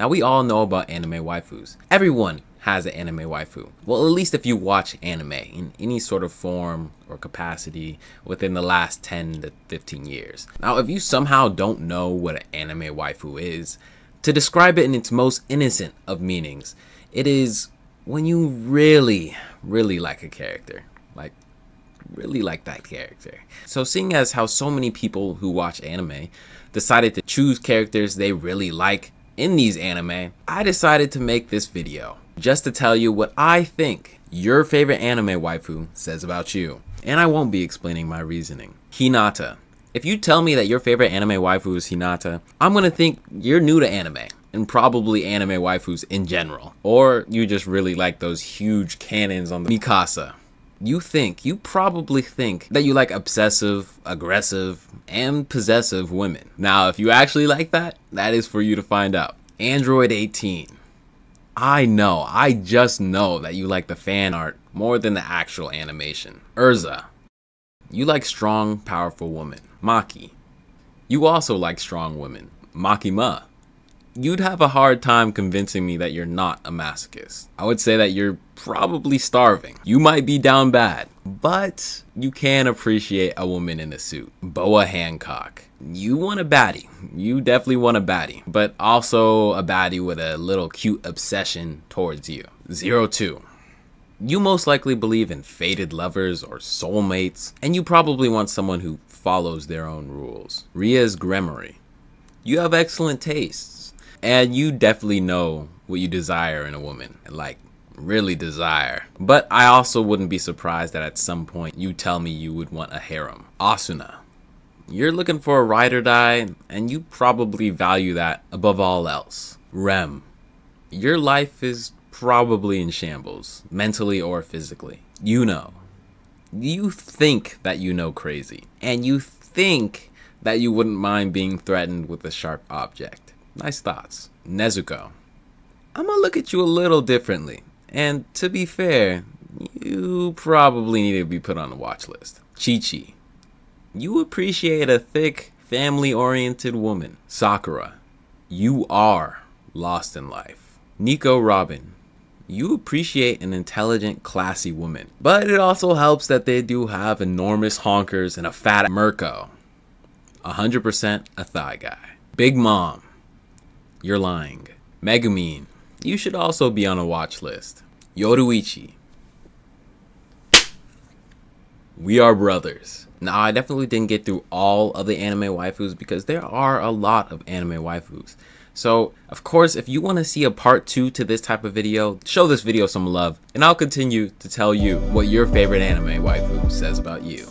Now we all know about anime waifus. Everyone has an anime waifu. Well, at least if you watch anime in any sort of form or capacity within the last 10 to 15 years. Now, if you somehow don't know what an anime waifu is, to describe it in its most innocent of meanings, it is when you really, really like a character. Like really like that character. So seeing as how so many people who watch anime decided to choose characters they really like in these anime, I decided to make this video just to tell you what I think your favorite anime waifu says about you. And I won't be explaining my reasoning. Hinata. If you tell me that your favorite anime waifu is Hinata, I'm gonna think you're new to anime and probably anime waifus in general. Or you just really like those huge cannons on the Mikasa you think, you probably think that you like obsessive, aggressive, and possessive women. Now, if you actually like that, that is for you to find out. Android 18. I know, I just know that you like the fan art more than the actual animation. Urza. You like strong, powerful women. Maki. You also like strong women. Makima you'd have a hard time convincing me that you're not a masochist. I would say that you're probably starving. You might be down bad, but you can appreciate a woman in a suit. Boa Hancock. You want a baddie. You definitely want a baddie, but also a baddie with a little cute obsession towards you. Zero two. You most likely believe in fated lovers or soulmates, and you probably want someone who follows their own rules. Ria's Gremory. You have excellent taste and you definitely know what you desire in a woman. Like, really desire. But I also wouldn't be surprised that at some point you tell me you would want a harem. Asuna. You're looking for a ride or die, and you probably value that above all else. Rem. Your life is probably in shambles, mentally or physically. You know. You think that you know crazy, and you think that you wouldn't mind being threatened with a sharp object. Nice thoughts. Nezuko. I'm gonna look at you a little differently. And to be fair, you probably need to be put on the watch list. Chi Chi. You appreciate a thick, family oriented woman. Sakura. You are lost in life. Nico Robin. You appreciate an intelligent, classy woman. But it also helps that they do have enormous honkers and a fat Mirko. 100% a thigh guy. Big Mom you're lying. Megumin, you should also be on a watch list. Yoruichi. We are brothers. Now, I definitely didn't get through all of the anime waifus because there are a lot of anime waifus. So, of course, if you want to see a part 2 to this type of video, show this video some love, and I'll continue to tell you what your favorite anime waifu says about you.